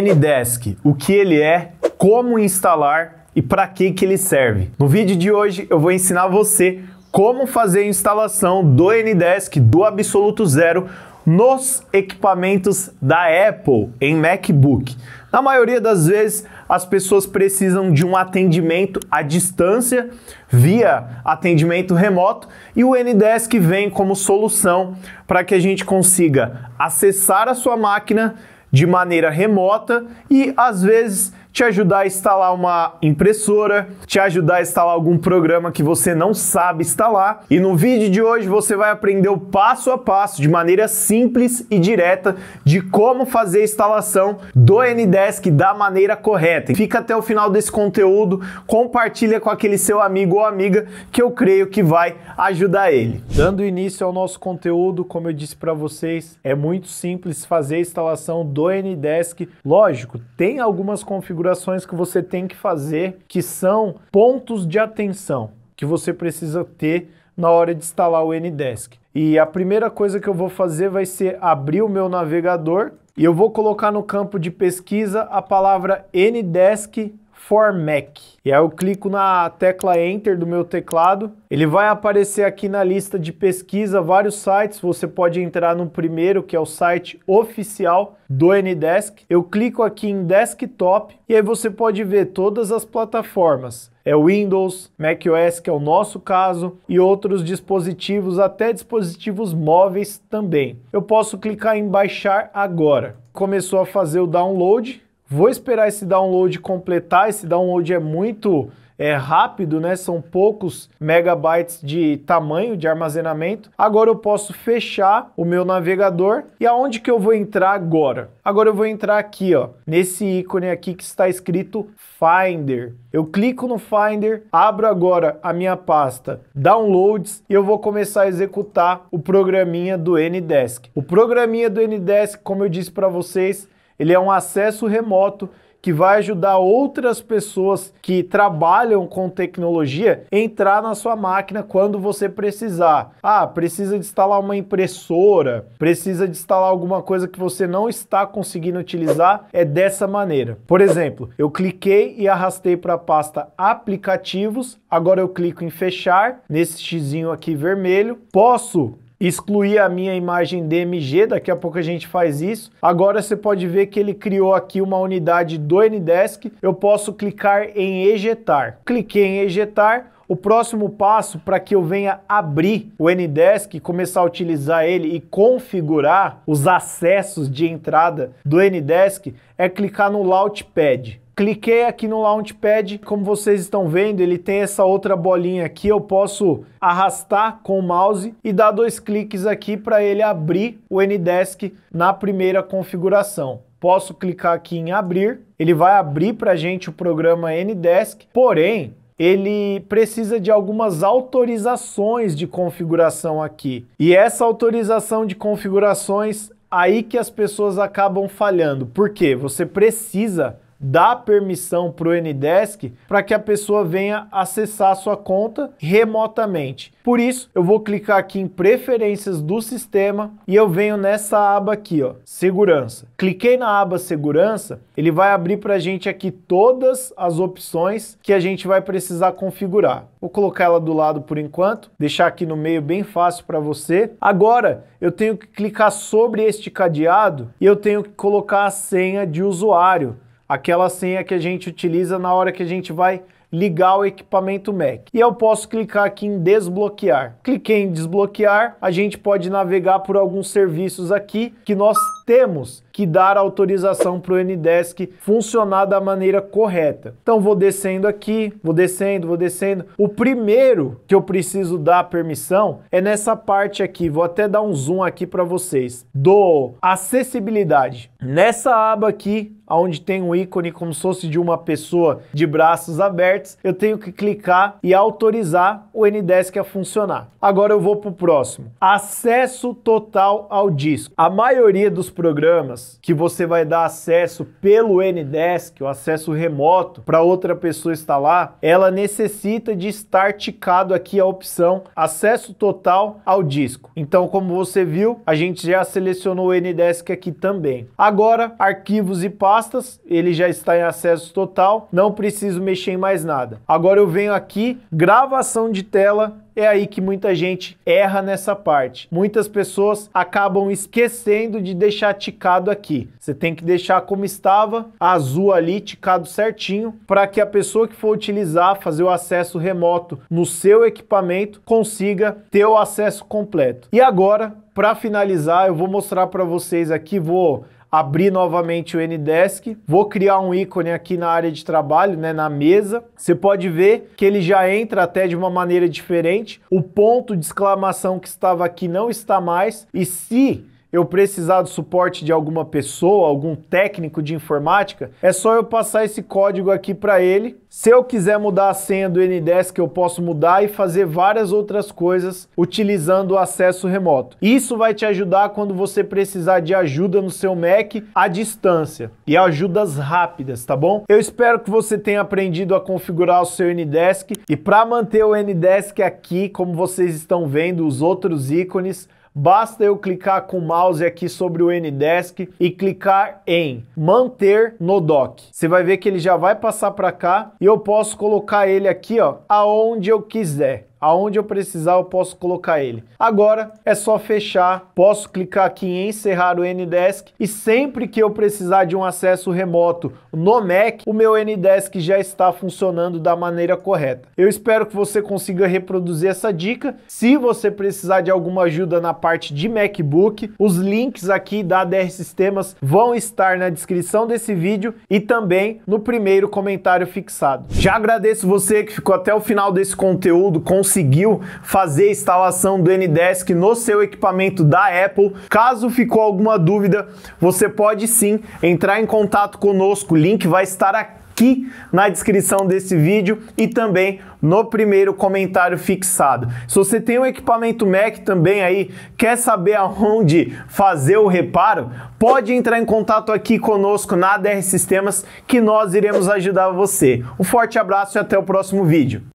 Ndesk, o que ele é, como instalar e para que, que ele serve. No vídeo de hoje eu vou ensinar você como fazer a instalação do Ndesk do Absoluto Zero nos equipamentos da Apple em MacBook. Na maioria das vezes, as pessoas precisam de um atendimento à distância via atendimento remoto e o Ndesk vem como solução para que a gente consiga acessar a sua máquina de maneira remota e às vezes te ajudar a instalar uma impressora, te ajudar a instalar algum programa que você não sabe instalar. E no vídeo de hoje você vai aprender o passo a passo, de maneira simples e direta, de como fazer a instalação do Ndesk da maneira correta. Fica até o final desse conteúdo, compartilha com aquele seu amigo ou amiga que eu creio que vai ajudar ele. Dando início ao nosso conteúdo, como eu disse para vocês, é muito simples fazer a instalação do Ndesk. Lógico, tem algumas configurações configurações que você tem que fazer, que são pontos de atenção que você precisa ter na hora de instalar o Ndesk. E a primeira coisa que eu vou fazer vai ser abrir o meu navegador e eu vou colocar no campo de pesquisa a palavra Ndesk for Mac. E aí eu clico na tecla Enter do meu teclado, ele vai aparecer aqui na lista de pesquisa vários sites, você pode entrar no primeiro, que é o site oficial do Ndesk. Eu clico aqui em Desktop e aí você pode ver todas as plataformas. É Windows, macOS, que é o nosso caso, e outros dispositivos, até dispositivos móveis também. Eu posso clicar em baixar agora. Começou a fazer o download, Vou esperar esse download completar. Esse download é muito é, rápido, né? São poucos megabytes de tamanho de armazenamento. Agora eu posso fechar o meu navegador. E aonde que eu vou entrar agora? Agora eu vou entrar aqui, ó, nesse ícone aqui que está escrito Finder. Eu clico no Finder, abro agora a minha pasta Downloads e eu vou começar a executar o programinha do Ndesk. O programinha do Ndesk, como eu disse para vocês, ele é um acesso remoto que vai ajudar outras pessoas que trabalham com tecnologia a entrar na sua máquina quando você precisar. Ah, precisa de instalar uma impressora, precisa de instalar alguma coisa que você não está conseguindo utilizar, é dessa maneira. Por exemplo, eu cliquei e arrastei para a pasta aplicativos, agora eu clico em fechar, nesse xizinho aqui vermelho, posso excluir a minha imagem DMG, daqui a pouco a gente faz isso. Agora você pode ver que ele criou aqui uma unidade do Ndesk, eu posso clicar em ejetar. Cliquei em ejetar, o próximo passo para que eu venha abrir o Ndesk, começar a utilizar ele e configurar os acessos de entrada do Ndesk é clicar no Launchpad. Cliquei aqui no Launchpad, como vocês estão vendo, ele tem essa outra bolinha aqui, eu posso arrastar com o mouse e dar dois cliques aqui para ele abrir o Ndesk na primeira configuração. Posso clicar aqui em abrir, ele vai abrir para a gente o programa Ndesk, porém ele precisa de algumas autorizações de configuração aqui. E essa autorização de configurações aí que as pessoas acabam falhando. Por quê? Você precisa dá permissão para o Ndesk para que a pessoa venha acessar sua conta remotamente. Por isso, eu vou clicar aqui em preferências do sistema e eu venho nessa aba aqui, ó, segurança. Cliquei na aba segurança, ele vai abrir para a gente aqui todas as opções que a gente vai precisar configurar. Vou colocar ela do lado por enquanto, deixar aqui no meio bem fácil para você. Agora, eu tenho que clicar sobre este cadeado e eu tenho que colocar a senha de usuário aquela senha que a gente utiliza na hora que a gente vai ligar o equipamento Mac. E eu posso clicar aqui em desbloquear. Cliquei em desbloquear, a gente pode navegar por alguns serviços aqui que nós temos que dar autorização para o Ndesk funcionar da maneira correta. Então vou descendo aqui, vou descendo, vou descendo. O primeiro que eu preciso dar permissão é nessa parte aqui. Vou até dar um zoom aqui para vocês do acessibilidade. Nessa aba aqui, onde tem um ícone como se fosse de uma pessoa de braços abertos, eu tenho que clicar e autorizar o Ndesk a funcionar. Agora eu vou para o próximo. Acesso total ao disco. A maioria dos programas que você vai dar acesso pelo Ndesk, o acesso remoto, para outra pessoa instalar, ela necessita de estar ticado aqui a opção acesso total ao disco. Então, como você viu, a gente já selecionou o Ndesk aqui também. Agora, arquivos e pastas, ele já está em acesso total, não preciso mexer em mais nada. Agora eu venho aqui, gravação de tela é aí que muita gente erra nessa parte. Muitas pessoas acabam esquecendo de deixar ticado aqui. Você tem que deixar como estava, azul ali, ticado certinho, para que a pessoa que for utilizar, fazer o acesso remoto no seu equipamento, consiga ter o acesso completo. E agora, para finalizar, eu vou mostrar para vocês aqui, vou abrir novamente o Ndesk, vou criar um ícone aqui na área de trabalho, né, na mesa. Você pode ver que ele já entra até de uma maneira diferente. O ponto de exclamação que estava aqui não está mais. E se eu precisar do suporte de alguma pessoa, algum técnico de informática, é só eu passar esse código aqui para ele. Se eu quiser mudar a senha do NDesk, eu posso mudar e fazer várias outras coisas utilizando o acesso remoto. Isso vai te ajudar quando você precisar de ajuda no seu Mac à distância e ajudas rápidas, tá bom? Eu espero que você tenha aprendido a configurar o seu NDesk e para manter o NDesk aqui, como vocês estão vendo, os outros ícones, Basta eu clicar com o mouse aqui sobre o Ndesk e clicar em manter no dock. Você vai ver que ele já vai passar para cá e eu posso colocar ele aqui, ó, aonde eu quiser aonde eu precisar eu posso colocar ele. Agora é só fechar, posso clicar aqui em encerrar o Ndesk e sempre que eu precisar de um acesso remoto no Mac, o meu Ndesk já está funcionando da maneira correta. Eu espero que você consiga reproduzir essa dica. Se você precisar de alguma ajuda na parte de MacBook, os links aqui da ADR Sistemas vão estar na descrição desse vídeo e também no primeiro comentário fixado. Já agradeço você que ficou até o final desse conteúdo, com conseguiu fazer a instalação do Ndesk no seu equipamento da Apple. Caso ficou alguma dúvida, você pode sim entrar em contato conosco. O link vai estar aqui na descrição desse vídeo e também no primeiro comentário fixado. Se você tem um equipamento Mac também aí, quer saber aonde fazer o reparo, pode entrar em contato aqui conosco na DR Sistemas que nós iremos ajudar você. Um forte abraço e até o próximo vídeo.